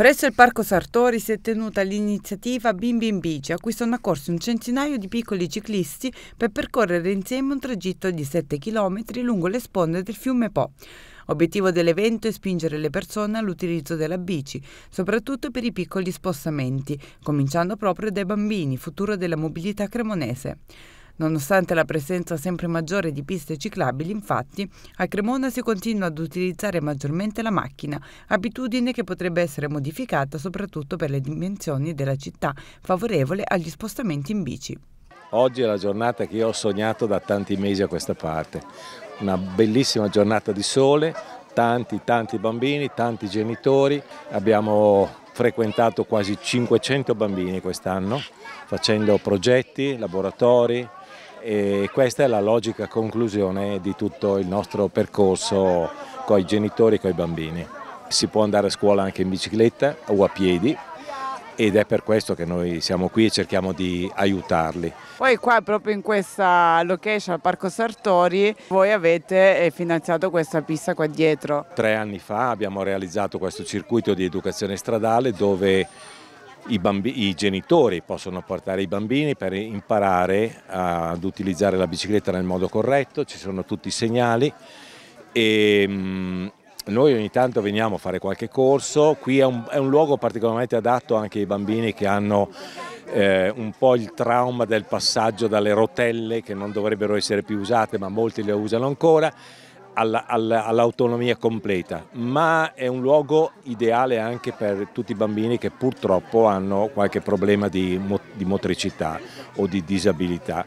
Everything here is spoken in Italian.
Presso il Parco Sartori si è tenuta l'iniziativa Bimbi in Bici, a cui sono accorsi un centinaio di piccoli ciclisti per percorrere insieme un tragitto di 7 km lungo le sponde del fiume Po. Obiettivo dell'evento è spingere le persone all'utilizzo della bici, soprattutto per i piccoli spostamenti, cominciando proprio dai bambini, futuro della mobilità cremonese. Nonostante la presenza sempre maggiore di piste ciclabili, infatti, a Cremona si continua ad utilizzare maggiormente la macchina, abitudine che potrebbe essere modificata soprattutto per le dimensioni della città, favorevole agli spostamenti in bici. Oggi è la giornata che io ho sognato da tanti mesi a questa parte. Una bellissima giornata di sole, tanti tanti bambini, tanti genitori, abbiamo frequentato quasi 500 bambini quest'anno facendo progetti, laboratori, e questa è la logica conclusione di tutto il nostro percorso con i genitori e con i bambini. Si può andare a scuola anche in bicicletta o a piedi ed è per questo che noi siamo qui e cerchiamo di aiutarli. Poi qua proprio in questa location al Parco Sartori voi avete eh, finanziato questa pista qua dietro. Tre anni fa abbiamo realizzato questo circuito di educazione stradale dove i, bambini, i, genitori possono portare i bambini per imparare ad utilizzare la bicicletta nel modo corretto, ci sono tutti i segnali e mh, mm, noi ogni tanto veniamo a fare qualche corso, qui è un, è un luogo particolarmente adatto anche ai bambini che hanno eh, un po' il trauma del passaggio dalle rotelle che non dovrebbero essere più usate ma molti le usano ancora all'autonomia completa, ma è un luogo ideale anche per tutti i bambini che purtroppo hanno qualche problema di motricità o di disabilità.